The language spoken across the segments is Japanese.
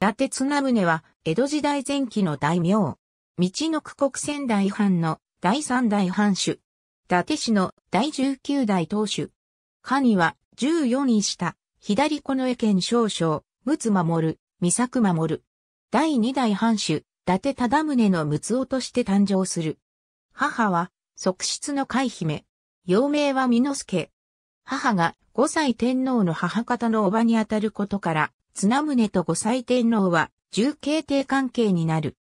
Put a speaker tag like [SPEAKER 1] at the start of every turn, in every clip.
[SPEAKER 1] 伊達綱宗は、江戸時代前期の大名。道の区国仙台藩の第三代藩主。伊達氏の第十九代当主。家には、十四位下、左近衛県少将、陸奥守、三作守。第二代藩主、伊達忠宗の陸奥として誕生する。母は、側室の海姫。幼名は美之助。母が五歳天皇の母方の叔母にあたることから、綱宗と御祭天皇は重慶帝関係になる。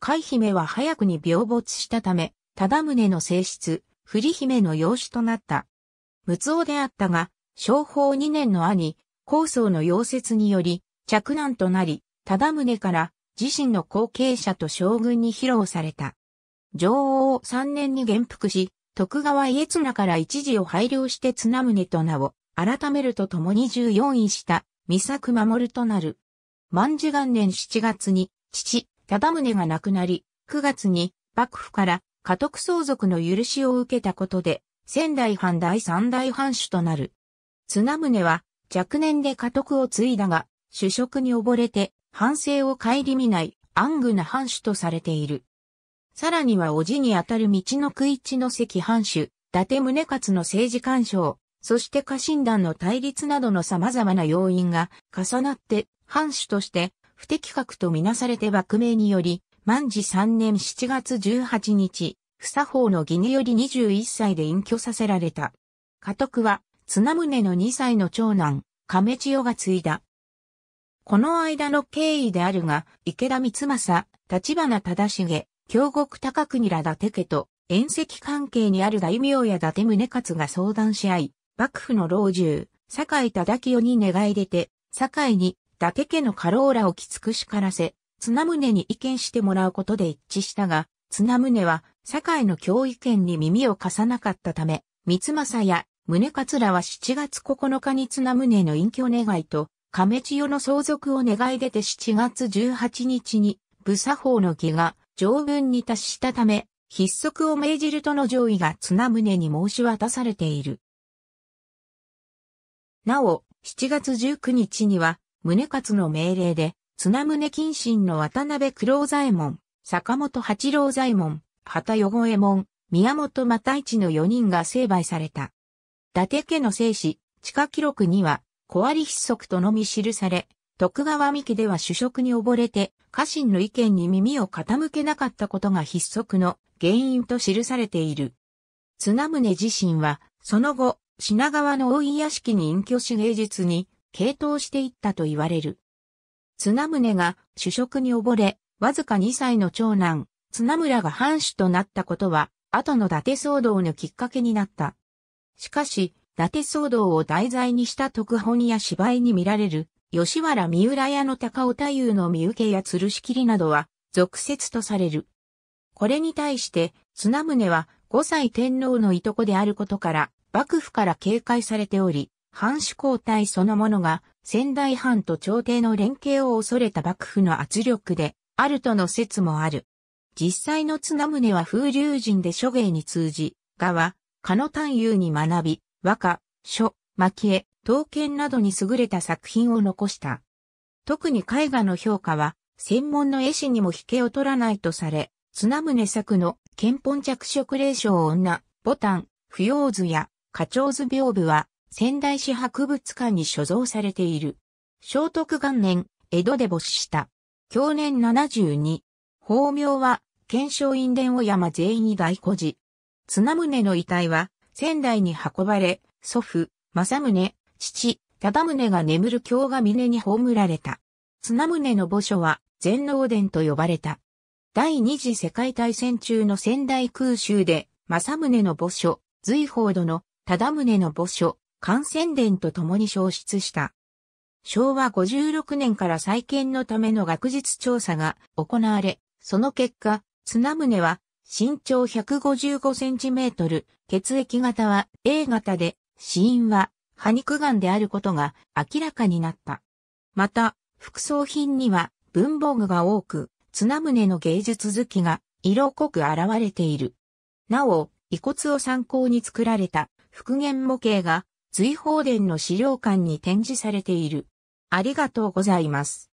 [SPEAKER 1] 海姫は早くに病没したため、忠宗の性質、振姫の養子となった。仏王であったが、商法2年の兄、高僧の溶接により、着難となり、忠宗から自身の後継者と将軍に披露された。女王を3年に元服し、徳川家綱から一時を配慮して綱宗と名を改めるとともに14位した三作守となる。万寿元年7月に、父、忠宗が亡くなり、9月に、幕府から家督相続の許しを受けたことで、仙台藩第三代藩主となる。綱宗は、若年で家督を継いだが、主食に溺れて、反省を顧みない暗愚な藩主とされている。さらには叔父にあたる道の食い血の関藩主、伊達宗勝の政治干渉、そして家臣団の対立などの様々な要因が重なって藩主として不適格とみなされて幕名により、万治3年7月18日、不作法の義により21歳で隠居させられた。家督は、綱宗の2歳の長男、亀千代が継いだ。この間の経緯であるが、池田光政、立花忠重、京極高国ら伊達家と、遠赤関係にある大名や伊達宗勝が相談し合い、幕府の老中、酒井忠清に願い出て、酒井に伊達家の家老らをきつく叱らせ、綱宗に意見してもらうことで一致したが、綱宗は、堺の教意見に耳を貸さなかったため、三政や宗勝らは7月9日に綱宗の隠居願いと、亀千代の相続を願い出て7月18日に、武作法の儀が条文に達したため、筆則を命じるとの上位が綱宗に申し渡されている。なお、7月19日には、宗勝の命令で、綱宗謹慎の渡辺九郎左衛門、坂本八郎左衛門、畑与衛門、宮本又一の4人が成敗された。伊達家の生死、地下記録には、小割筆則とのみ記され、徳川三家では主食に溺れて、家臣の意見に耳を傾けなかったことが筆則の原因と記されている。綱宗自身は、その後、品川の大井屋敷に隠居し芸術に傾倒していったと言われる。綱宗が主食に溺れ、わずか2歳の長男、綱村が藩主となったことは、後の伊達騒動のきっかけになった。しかし、伊達騒動を題材にした特本や芝居に見られる、吉原三浦屋の高尾太夫の身受けや吊るしきりなどは、俗説とされる。これに対して、綱宗は5歳天皇のいとこであることから、幕府から警戒されており、藩主交代そのものが仙台藩と朝廷の連携を恐れた幕府の圧力であるとの説もある。実際の綱宗は風流人で諸芸に通じ、画は、加野探幽に学び、和歌、書、蒔絵、刀剣などに優れた作品を残した。特に絵画の評価は、専門の絵師にも引けを取らないとされ、綱宗作の、憲本着色霊章女、ボタン、不要図や、課長図屏風は仙台市博物館に所蔵されている。聖徳元年、江戸で没した。去年72。法名は、検証院伝を山全員に大孤児。綱宗の遺体は、仙台に運ばれ、祖父、正宗、父、忠宗が眠る京が峰に葬られた。綱宗の墓所は、全能殿と呼ばれた。第二次世界大戦中の仙台空襲で、正宗の墓所、随宝殿、忠宗の墓所、関染殿と共に消失した。昭和56年から再建のための学術調査が行われ、その結果、綱宗は身長155センチメートル、血液型は A 型で、死因は破肉癌であることが明らかになった。また、副葬品には文房具が多く、綱宗の芸術好きが色濃く現れている。なお、遺骨を参考に作られた復元模型が随放殿の資料館に展示されている。ありがとうございます。